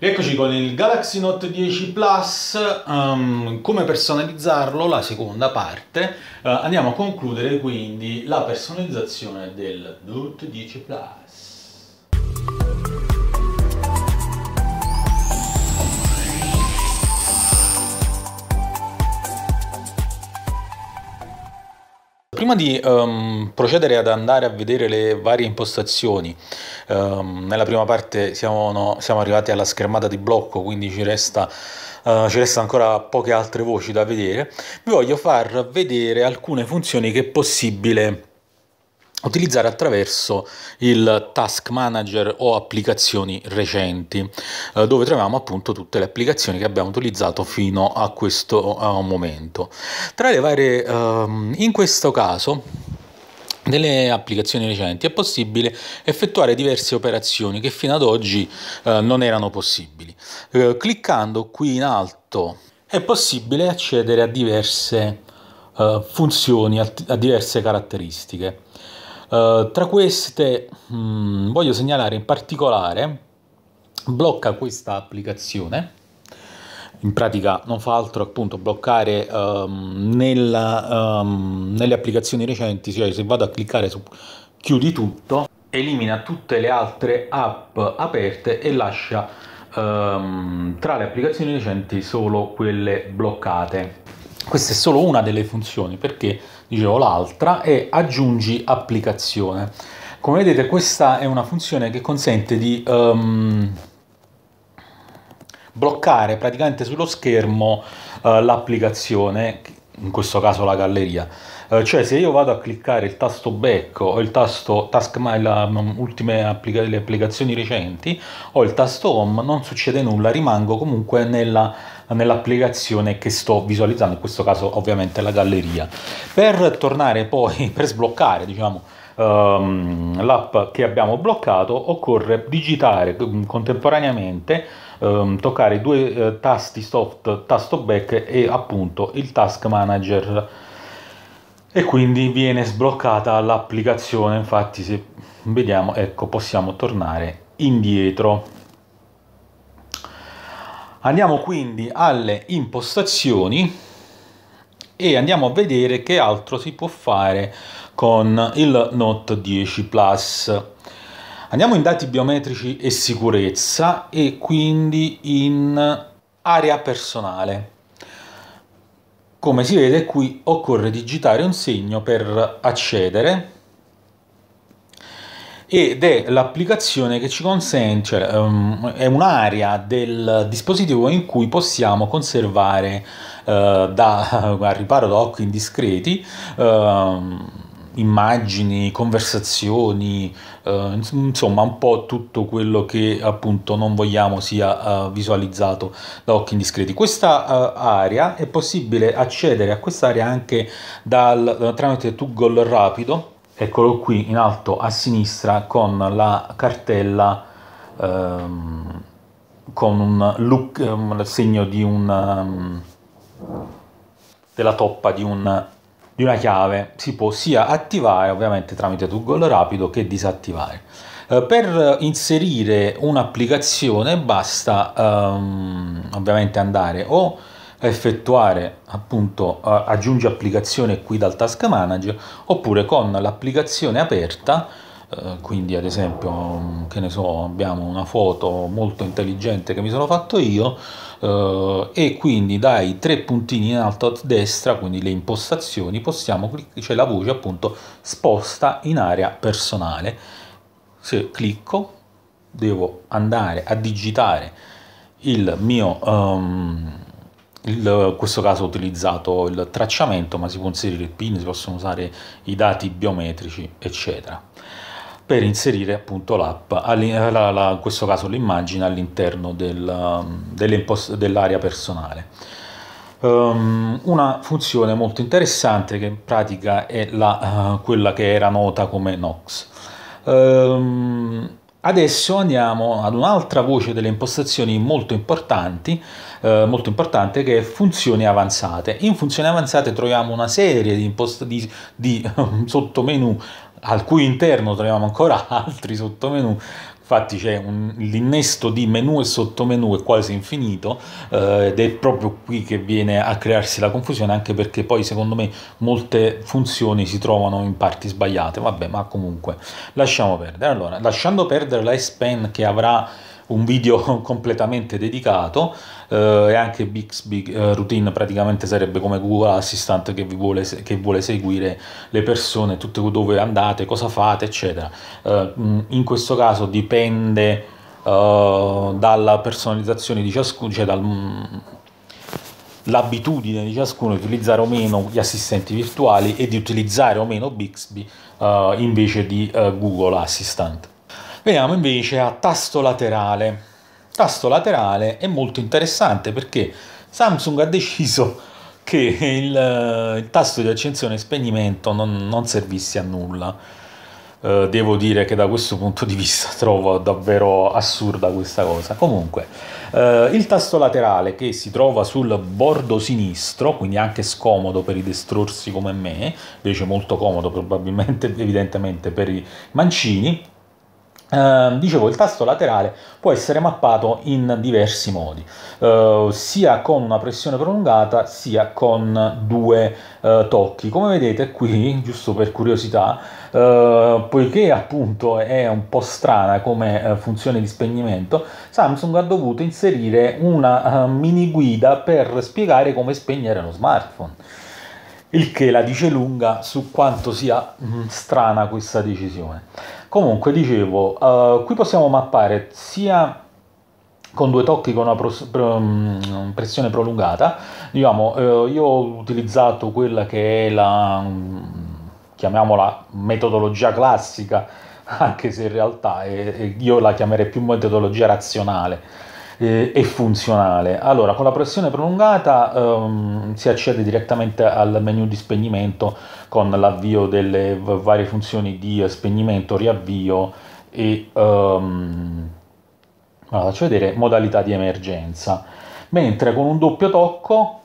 Eccoci con il Galaxy Note 10 Plus, um, come personalizzarlo, la seconda parte. Uh, andiamo a concludere quindi la personalizzazione del Note 10 Plus. Prima di um, procedere ad andare a vedere le varie impostazioni, um, nella prima parte siamo, no, siamo, arrivati alla schermata di blocco, quindi ci resta, uh, ci resta, ancora poche altre voci da vedere, vi voglio far vedere alcune funzioni che è possibile utilizzare attraverso il task manager o applicazioni recenti eh, dove troviamo appunto tutte le applicazioni che abbiamo utilizzato fino a questo momento tra le varie ehm, in questo caso nelle applicazioni recenti è possibile effettuare diverse operazioni che fino ad oggi eh, non erano possibili eh, cliccando qui in alto è possibile accedere a diverse funzioni a, a diverse caratteristiche eh, tra queste mh, mm, voglio segnalare in particolare blocca questa applicazione in pratica non fa altro appunto bloccare um, nella, um, nelle applicazioni recenti, cioè se vado a cliccare su chiudi tutto, elimina tutte le altre app aperte e lascia um, tra le applicazioni recenti solo quelle bloccate. Questa è solo una delle funzioni perché dicevo l'altra, e aggiungi applicazione. Come vedete questa è una funzione che consente di um, bloccare praticamente sullo schermo uh, l'applicazione, in questo caso la galleria. Uh, cioè se io vado a cliccare il tasto back o il tasto task my, la, um, ultime applica le applicazioni recenti o il tasto home non succede nulla, rimango comunque nella nell'applicazione che sto visualizzando, in questo caso ovviamente la galleria. Per tornare poi, per sbloccare diciamo, um, l'app che abbiamo bloccato, occorre digitare mm, contemporaneamente um, toccare due uh, tasti soft, tasto back e appunto il task manager e quindi viene sbloccata l'applicazione infatti se vediamo ecco possiamo tornare indietro Andiamo quindi alle impostazioni e andiamo a vedere che altro si può fare con il Note 10 Plus. Andiamo in dati biometrici e sicurezza e quindi in area personale. Come si vede qui occorre digitare un segno per accedere ed è l'applicazione che ci consente, cioè, um, è un'area del dispositivo in cui possiamo conservare uh, da, a riparo da occhi indiscreti uh, immagini, conversazioni, eh, insomma un po' tutto quello che appunto non vogliamo sia eh, visualizzato da occhi indiscreti. Questa eh, area è possibile accedere a quest'area anche dal, tramite Toggle Rapido eccolo qui in alto a sinistra con la cartella ehm, con un look, ehm, segno di un ehm, della toppa di, un, di una chiave si può sia attivare ovviamente tramite toggle rapido che disattivare eh, per inserire un'applicazione basta um, ovviamente andare o a effettuare appunto aggiungi applicazione qui dal task manager oppure con l'applicazione aperta eh, quindi ad esempio mm, che ne so abbiamo una foto molto intelligente che mi sono fatto io eh, e quindi dai tre puntini in alto a destra quindi le impostazioni possiamo cliccare c'è la voce appunto sposta in area personale se clicco devo andare a digitare il mio um, il, in questo caso ho utilizzato il tracciamento, ma si può inserire il PIN, si possono usare i dati biometrici, eccetera per inserire appunto l'app, eh, la, la, in questo caso l'immagine all'interno del, um, dell'area personale. Um, una funzione molto interessante che in pratica è la, uh, quella che era nota come Nox. Um, Adesso andiamo ad un'altra voce delle impostazioni molto, eh, molto, importante che è funzioni avanzate. In funzioni avanzate troviamo una serie di, di, di sottomenu al cui interno troviamo ancora altri sottomenu infatti c'è un, l'innesto di menu e sottomenu è quasi infinito eh, ed è proprio qui che viene a crearsi la confusione anche perché poi secondo me molte funzioni si trovano in parti sbagliate vabbè ma comunque lasciamo perdere allora lasciando perdere la S Pen che avrà un video completamente dedicato eh, e anche Bixby eh, Routine praticamente sarebbe come Google Assistant che, vi vuole, che vuole seguire le persone, tutte dove andate, cosa fate, eccetera. Eh, mm, in questo caso dipende dalla personalizzazione di ciascuno, cioè dal, mm, l'abitudine di ciascuno di utilizzare o meno gli assistenti virtuali e di utilizzare o meno Bixby uh, invece di uh, Google Assistant. Veniamo invece a tasto laterale tasto laterale è molto interessante perché Samsung ha deciso che il, eh, il tasto di accensione e spegnimento non, non servisse a nulla. Eh, devo dire che da questo punto di vista trovo davvero assurda questa cosa. Comunque, eh, il tasto laterale che si trova sul bordo sinistro, quindi anche scomodo per i destrorsi come me, invece molto comodo probabilmente, evidentemente per i mancini, Ehm, dicevo, il tasto laterale può essere mappato in diversi modi, uh, sia con una pressione prolungata sia con due uh, tocchi. Come vedete qui, giusto per curiosità, eh, poiché appunto è un po' strana come funzione di spegnimento, Samsung ha dovuto inserire una mini guida per spiegare come spegnere lo smartphone il che la dice lunga su quanto sia mh, mm, strana questa decisione. Comunque, dicevo, uh, qui possiamo mappare sia con due tocchi con una pros- mm, pressione prolungata, diciamo, uh, io ho utilizzato quella che è la, mm, chiamiamola, metodologia classica, anche se in realtà è, io la chiamerei più metodologia razionale, eh, e funzionale. Allora, con la pressione prolungata ehm, si accede direttamente al menu di spegnimento con l'avvio delle varie funzioni di spegnimento, riavvio e ehm, allora, faccio vedere modalità di emergenza. Mentre con un doppio tocco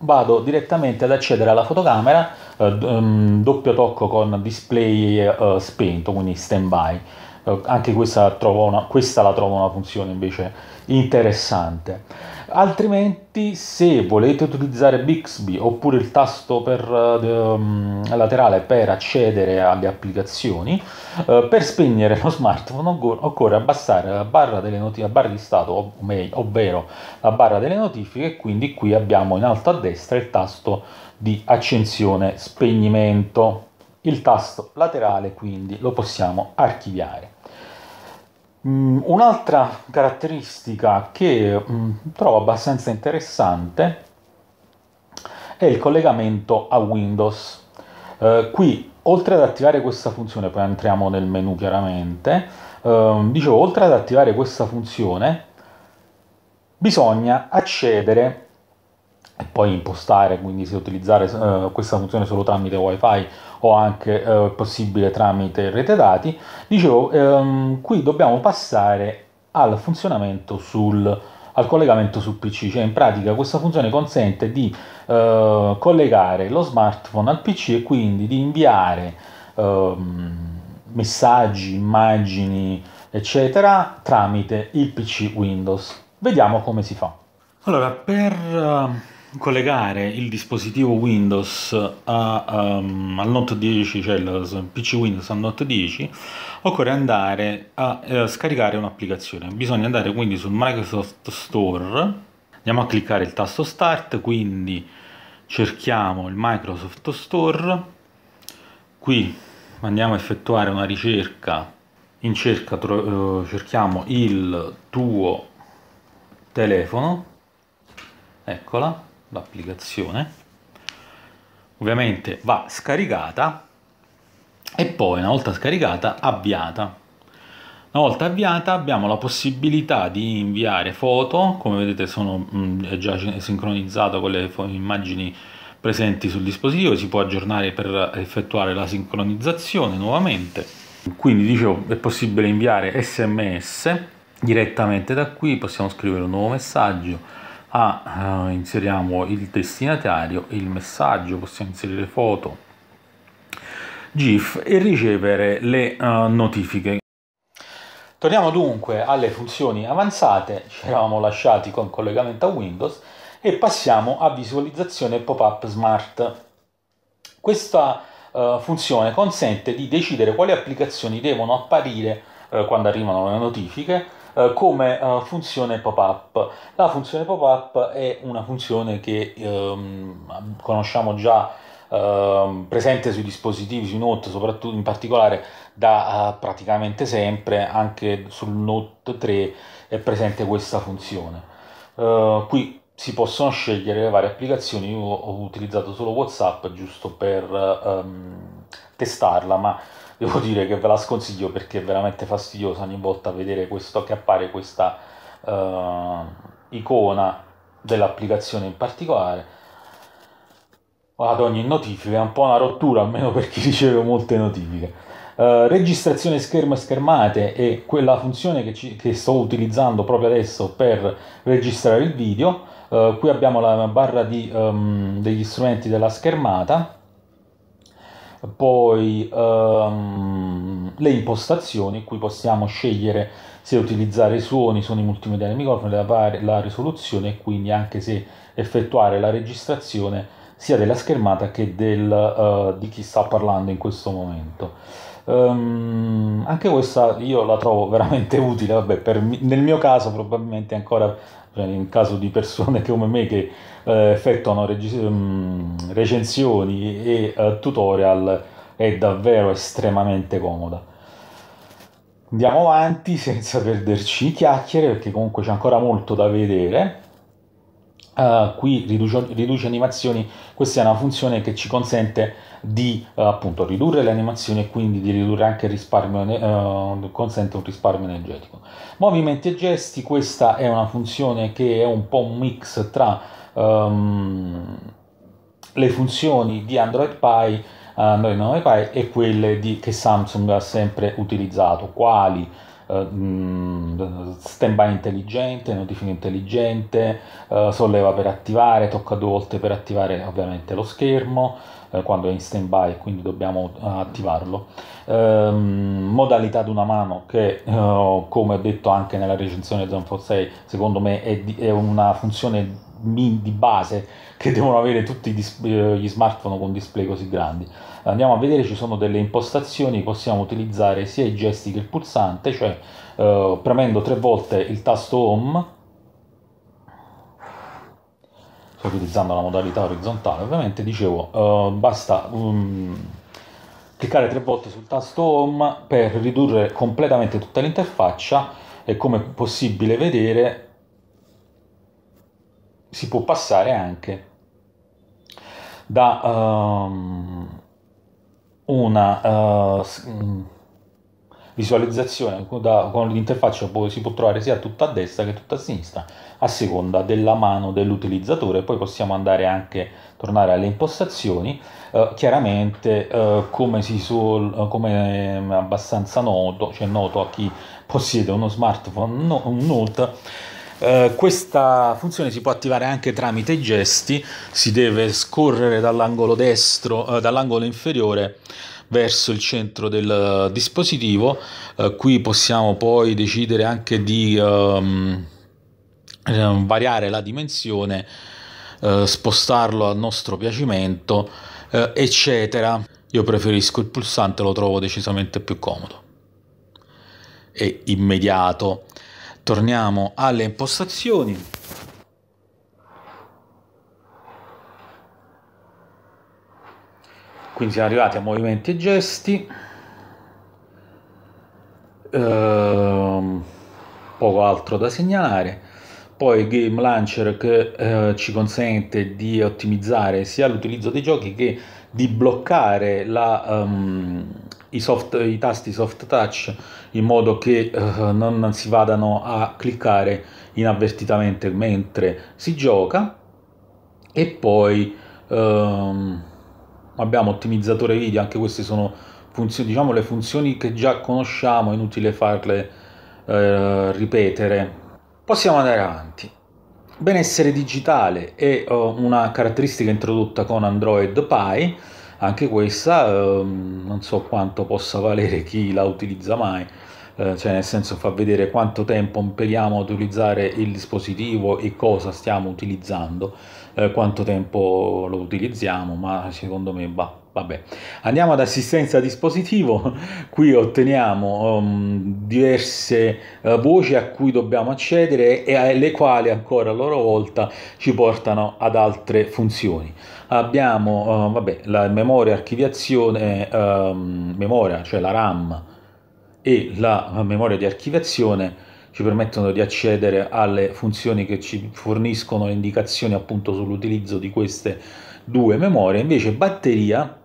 vado direttamente ad accedere alla fotocamera, eh, ehm, doppio tocco con display eh, spento, quindi stand by eh, anche questa, una, questa la trovo una funzione invece interessante. Altrimenti se volete utilizzare Bixby oppure il tasto per, um, laterale per accedere alle applicazioni, uh, per spegnere lo smartphone occorre abbassare la barra, noti- la barra di stato, ov- ovvero la barra delle notifiche e quindi qui abbiamo in alto a destra il tasto di accensione spegnimento il tasto laterale quindi lo possiamo archiviare. Mm, un'altra caratteristica che mm, trovo abbastanza interessante è il collegamento a Windows. Eh, qui, oltre ad attivare questa funzione, poi entriamo nel menu chiaramente, eh, dicevo, oltre ad attivare questa funzione, bisogna accedere e poi impostare, quindi se utilizzare eh, questa funzione solo tramite wifi o anche eh, possibile tramite rete dati. Dicevo, ehm, qui dobbiamo passare al funzionamento sul al collegamento su PC, cioè in pratica questa funzione consente di eh, collegare lo smartphone al PC e quindi di inviare eh, messaggi, immagini, eccetera, tramite il PC Windows. Vediamo come si fa. Allora, per eh, collegare il dispositivo Windows a, um, al Note 10, cioè il PC Windows al Note 10, occorre andare a eh, scaricare un'applicazione. Bisogna andare quindi sul Microsoft Store, andiamo a cliccare il tasto Start, quindi cerchiamo il Microsoft Store, qui andiamo a effettuare una ricerca, in cerca eh, cerchiamo il tuo telefono, eccola, l'applicazione ovviamente va scaricata e poi una volta scaricata avviata una volta avviata abbiamo la possibilità di inviare foto come vedete sono, mm, è già sincronizzato con le immagini presenti sul dispositivo si può aggiornare per effettuare la sincronizzazione nuovamente quindi dicevo è possibile inviare sms direttamente da qui possiamo scrivere un nuovo messaggio a uh, eh, inseriamo il destinatario il messaggio, possiamo inserire foto, GIF e ricevere le uh, notifiche. Torniamo dunque alle funzioni avanzate, ci eravamo lasciati con collegamento a Windows e passiamo a visualizzazione pop-up smart. Questa uh, funzione consente di decidere quali applicazioni devono apparire quando arrivano le notifiche eh, come eh, funzione pop-up. La funzione pop-up è una funzione che ehm, conosciamo già ehm, presente sui dispositivi, sui Note, soprattutto in particolare da eh, praticamente sempre, anche sul Note 3 è presente questa funzione. Eh, qui si possono scegliere le varie applicazioni, io ho utilizzato solo WhatsApp giusto per ehm, testarla, ma devo dire che ve la sconsiglio perché è veramente fastidiosa ogni volta vedere questo che appare questa uh, icona dell'applicazione in particolare ad ogni notifica è un po' una rottura almeno per chi riceve molte notifiche Uh, registrazione schermo e schermate è quella funzione che, ci, che, sto utilizzando proprio adesso per registrare il video. Uh, qui abbiamo la barra di, um, degli strumenti della schermata poi um, le impostazioni, qui possiamo scegliere se utilizzare i suoni, i suoni multimediali, il microfono, la, la risoluzione e quindi anche se effettuare la registrazione sia della schermata che del, uh, di chi sta parlando in questo momento. Um, anche questa io la trovo veramente utile, vabbè, per, nel mio caso probabilmente ancora eh, in caso di persone come me che eh, effettuano reg- mm, recensioni e eh, tutorial è davvero estremamente comoda. Andiamo avanti senza perderci chiacchiere perché comunque c'è ancora molto da vedere. Uh, qui riduce, riduce, animazioni, questa è una funzione che ci consente di uh, appunto ridurre le animazioni e quindi di ridurre anche il risparmio, uh, consente un risparmio energetico. Movimenti e gesti, questa è una funzione che è un po' un mix tra um, le funzioni di Android Pie, Android 9 Pie e quelle di, che Samsung ha sempre utilizzato, quali uh, stand by intelligente, notifica intelligente, uh, solleva per attivare, tocca due volte per attivare ovviamente lo schermo eh, quando è in stand by e quindi dobbiamo attivarlo. Ehm, modalità una mano che come ho detto anche nella recensione di Zanford 6 secondo me è, di, è una funzione di base che devono avere tutti gli smartphone con display così grandi andiamo a vedere ci sono delle impostazioni possiamo utilizzare sia i gesti che il pulsante cioè eh, premendo tre volte il tasto home sto cioè utilizzando la modalità orizzontale ovviamente dicevo eh, basta um, cliccare tre volte sul tasto home per ridurre completamente tutta l'interfaccia e come possibile vedere si può passare anche da um, una uh, visualizzazione da, con l'interfaccia si può trovare sia tutta a destra che tutta a sinistra a seconda della mano dell'utilizzatore poi possiamo andare anche tornare alle impostazioni uh, chiaramente uh, come si suol come è mm, abbastanza noto cioè noto a chi possiede uno smartphone no, un note eh, questa funzione si può attivare anche tramite i gesti, si deve scorrere dall'angolo destro, eh, dall'angolo inferiore verso il centro del eh, dispositivo. Eh, qui possiamo poi decidere anche di ehm, ehm variare la dimensione, eh, spostarlo a nostro piacimento, eh, eccetera. Io preferisco il pulsante, lo trovo decisamente più comodo e immediato torniamo alle impostazioni quindi siamo arrivati a movimenti e gesti ehm, poco altro da segnalare poi il game launcher che eh, ci consente di ottimizzare sia l'utilizzo dei giochi che di bloccare la, um, i, soft, i tasti soft touch in modo che uh, non si vadano a cliccare inavvertitamente mentre si gioca e poi um, abbiamo ottimizzatore video anche queste sono funzioni diciamo le funzioni che già conosciamo inutile farle uh, ripetere possiamo andare avanti benessere digitale è uh, una caratteristica introdotta con android pie anche questa ehm, non so quanto possa valere chi la utilizza mai eh, cioè nel senso fa vedere quanto tempo impediamo ad utilizzare il dispositivo e cosa stiamo utilizzando, eh, quanto tempo lo utilizziamo, ma secondo me va. Vabbè. Andiamo ad assistenza dispositivo, qui otteniamo um, diverse uh, voci a cui dobbiamo accedere e alle quali ancora a loro volta ci portano ad altre funzioni abbiamo eh, vabbè, la memoria archiviazione, ehm, memoria, cioè la RAM e la memoria di archiviazione ci permettono di accedere alle funzioni che ci forniscono indicazioni appunto sull'utilizzo di queste due memorie. Invece batteria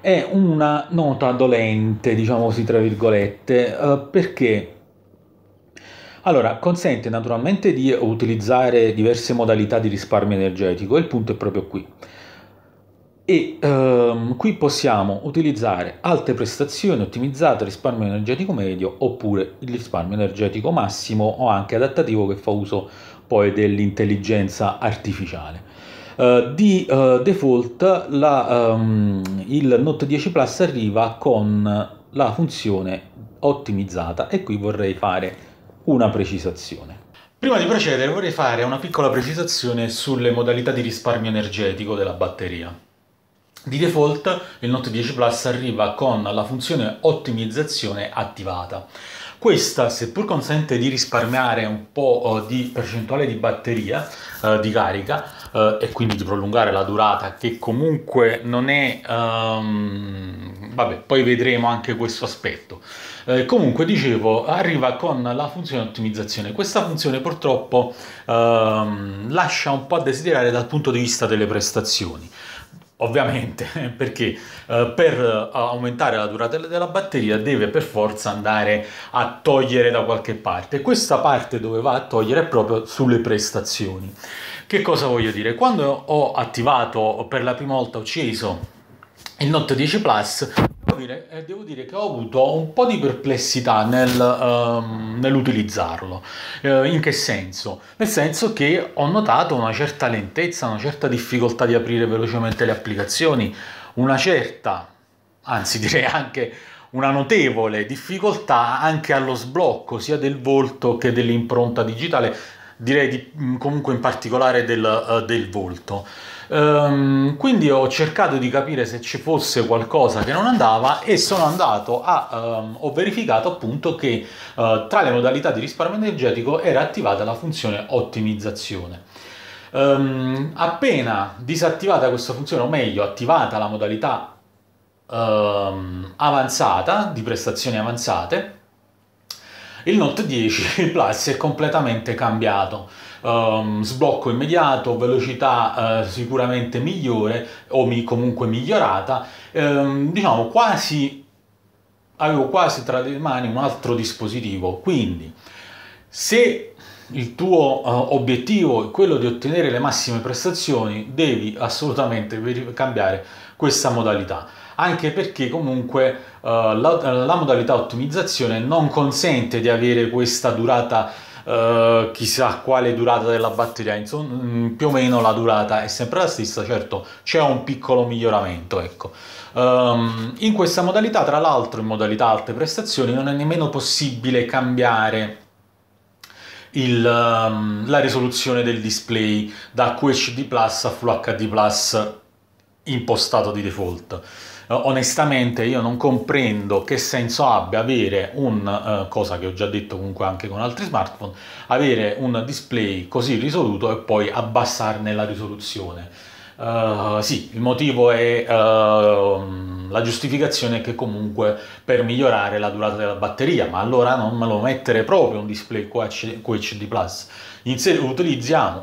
è una nota dolente, diciamo così tra virgolette, eh, perché allora, consente naturalmente di utilizzare diverse modalità di risparmio energetico, il punto è proprio qui. E ehm, qui possiamo utilizzare alte prestazioni ottimizzate, risparmio energetico medio oppure il risparmio energetico massimo o anche adattativo che fa uso poi dell'intelligenza artificiale. Uh, di uh, default la, um, il Note 10 Plus arriva con la funzione ottimizzata e qui vorrei fare una precisazione. Prima di procedere vorrei fare una piccola precisazione sulle modalità di risparmio energetico della batteria. Di default il Note 10 Plus arriva con la funzione ottimizzazione attivata. Questa, seppur consente di risparmiare un po' eh, di percentuale di batteria eh, di carica, eh, e quindi di prolungare la durata che comunque non è... Um, vabbè, poi vedremo anche questo aspetto. Eh, comunque dicevo, arriva con la funzione ottimizzazione. Questa funzione purtroppo ehm, lascia un po' a desiderare dal punto di vista delle prestazioni. Ovviamente, perché eh, per eh, aumentare la durata della batteria deve per forza andare a togliere da qualche parte. Questa parte dove va a togliere è proprio sulle prestazioni. Che cosa voglio dire? Quando ho attivato per la prima volta, ho acceso il Note 10 Plus, dire, eh, devo dire che ho avuto un po' di perplessità nel, um, nell'utilizzarlo. Eh, in che senso? Nel senso che ho notato una certa lentezza, una certa difficoltà di aprire velocemente le applicazioni, una certa, anzi direi anche una notevole difficoltà anche allo sblocco sia del volto che dell'impronta digitale direi di, mm, comunque in particolare del, eh, del volto. Um, quindi ho cercato di capire se ci fosse qualcosa che non andava e sono andato a um, ho verificato appunto che uh, tra le modalità di risparmio energetico era attivata la funzione ottimizzazione um, appena disattivata questa funzione o meglio attivata la modalità avanzata di prestazioni avanzate il Note 10 Plus è completamente cambiato. Um, sblocco immediato, velocità uh, sicuramente migliore o mi, comunque migliorata, um, diciamo quasi avevo quasi tra le mani un altro dispositivo. Quindi, se il tuo uh, obiettivo è quello di ottenere le massime prestazioni, devi assolutamente cambiare questa modalità anche perché comunque uh, la, la, modalità ottimizzazione non consente di avere questa durata uh, chissà quale durata della batteria, insomma, più o meno la durata è sempre la stessa, certo c'è un piccolo miglioramento, ecco. Um, in questa modalità, tra l'altro in modalità alte prestazioni, non è nemmeno possibile cambiare il, um, la risoluzione del display da QHD Plus a Full HD Plus impostato di default. Eh, onestamente io non comprendo che senso abbia avere un, eh, cosa che ho già detto comunque anche con altri smartphone, avere un display così risoluto e poi abbassarne la risoluzione. Uh, sì, il motivo è uh, la giustificazione è che comunque per migliorare la durata della batteria, ma allora non me lo mettere proprio un display QH, QHD Plus.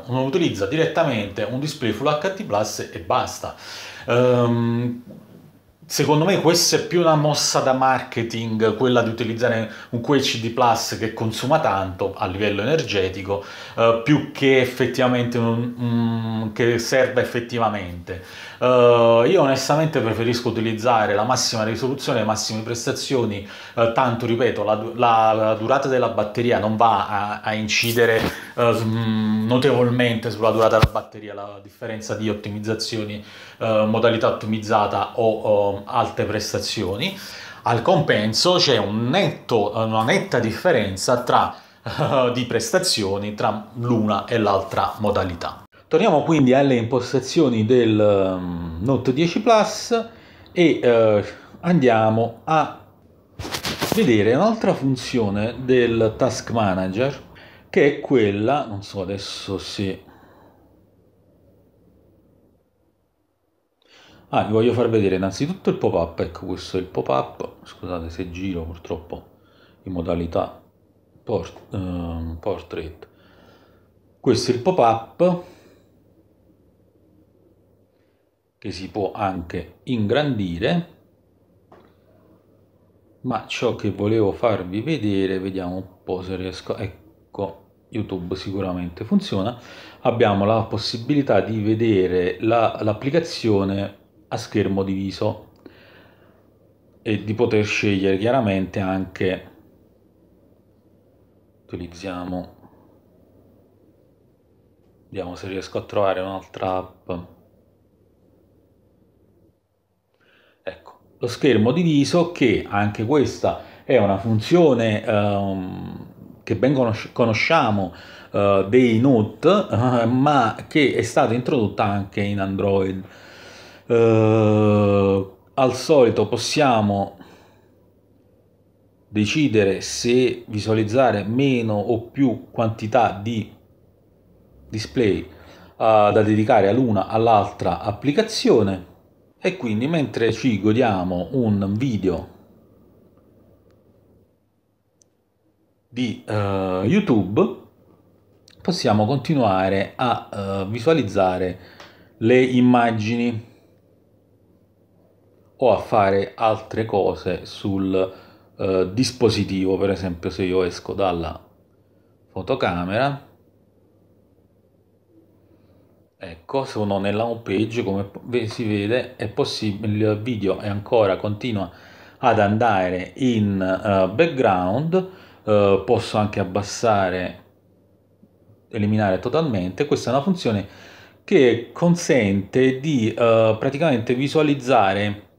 utilizza direttamente un display Full HD Plus e basta. Um, Secondo me questa è più una mossa da marketing, quella di utilizzare un QHD Plus che consuma tanto a livello energetico, eh, più che effettivamente un, un, che serva effettivamente. Eh, io onestamente preferisco utilizzare la massima risoluzione, le massime prestazioni, eh, tanto ripeto, la, la, la, durata della batteria non va a, a incidere eh, mm, notevolmente sulla durata della batteria, la differenza di ottimizzazioni eh, modalità ottimizzata o eh, alte prestazioni. Al compenso c'è un netto, una netta differenza tra, eh, di prestazioni tra l'una e l'altra modalità. Torniamo quindi alle impostazioni del ehm, Note 10 Plus e eh, andiamo a vedere un'altra funzione del Task Manager che è quella, non so adesso se Ah, vi voglio far vedere innanzitutto il pop-up, ecco questo è il pop-up, scusate se giro purtroppo in modalità port eh, portrait. Questo è il pop-up che si può anche ingrandire, ma ciò che volevo farvi vedere, vediamo un po' se riesco, ecco YouTube sicuramente funziona, abbiamo la possibilità di vedere l'applicazione la, a schermo diviso e di poter scegliere chiaramente anche utilizziamo vediamo se riesco a trovare un'altra app ecco lo schermo diviso che anche questa è una funzione um, che ben conosciamo uh, dei Note uh, ma che è stata introdotta anche in Android eh, al solito possiamo decidere se visualizzare meno o più quantità di display eh, da dedicare all'una all'altra applicazione e quindi mentre ci godiamo un video di eh, YouTube possiamo continuare a eh, visualizzare le immagini o a fare altre cose sul eh, dispositivo, per esempio se io esco dalla fotocamera, ecco sono nella home page come si vede è possibile il video è ancora continua ad andare in uh, background uh, posso anche abbassare eliminare totalmente questa è una funzione che consente di uh, praticamente visualizzare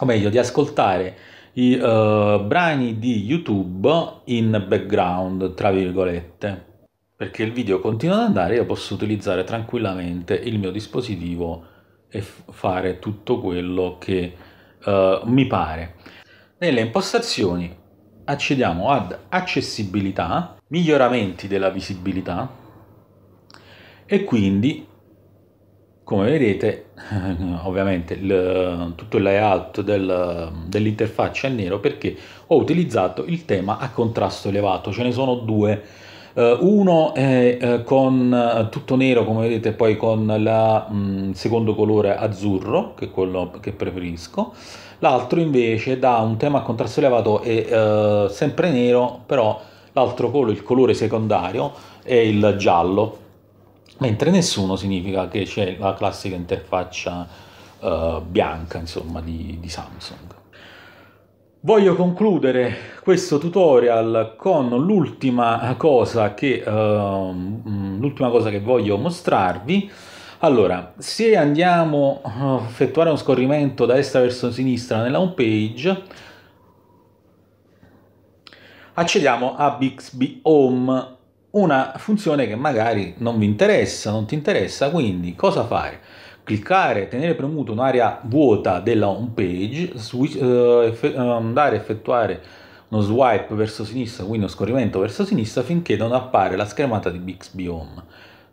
o meglio di ascoltare i uh, brani di YouTube in background, tra virgolette, perché il video continua ad andare, e io posso utilizzare tranquillamente il mio dispositivo e f- fare tutto quello che uh, mi pare. Nelle impostazioni accediamo ad accessibilità, miglioramenti della visibilità e quindi come vedete ovviamente il, tutto il layout del, dell'interfaccia è nero perché ho utilizzato il tema a contrasto elevato ce ne sono due eh, uno è eh, con eh, tutto nero come vedete poi con il mm, secondo colore azzurro che è quello che preferisco l'altro invece da un tema a contrasto elevato è sempre nero però l'altro colore il colore secondario è il giallo mentre nessuno significa che c'è la classica interfaccia uh, bianca insomma di, di Samsung. Voglio concludere questo tutorial con l'ultima cosa, che, uh, l'ultima cosa che voglio mostrarvi. Allora, se andiamo eh, a effettuare uno scorrimento da destra verso sinistra nella home page, accediamo a Bixby Home una funzione che magari non vi interessa, non ti interessa, quindi cosa fare? Cliccare, tenere premuto un'area vuota della home page, eh, ehm, andare a effettuare uno swipe verso sinistra, quindi uno scorrimento verso sinistra finché non appare la schermata di Bixby Home.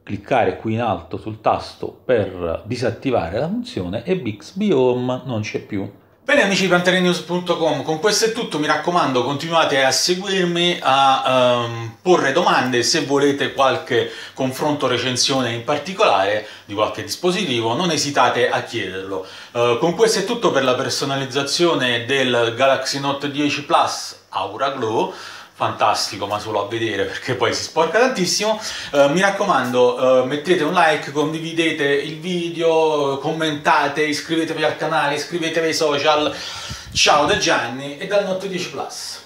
Cliccare qui in alto sul tasto per disattivare la funzione e Bixby Home non c'è più. Bene amici di panterenews.com, con questo è tutto, mi raccomando continuate a seguirmi, a um, porre domande se volete qualche confronto o recensione in particolare di qualche dispositivo, non esitate a chiederlo. Uh, con questo è tutto per la personalizzazione del Galaxy Note 10 Plus Aura Glow, fantastico ma solo a vedere perché poi si sporca tantissimo eh, mi raccomando eh, mettete un like condividete il video commentate iscrivetevi al canale iscrivetevi ai social ciao da Gianni e dal Notte 10 Plus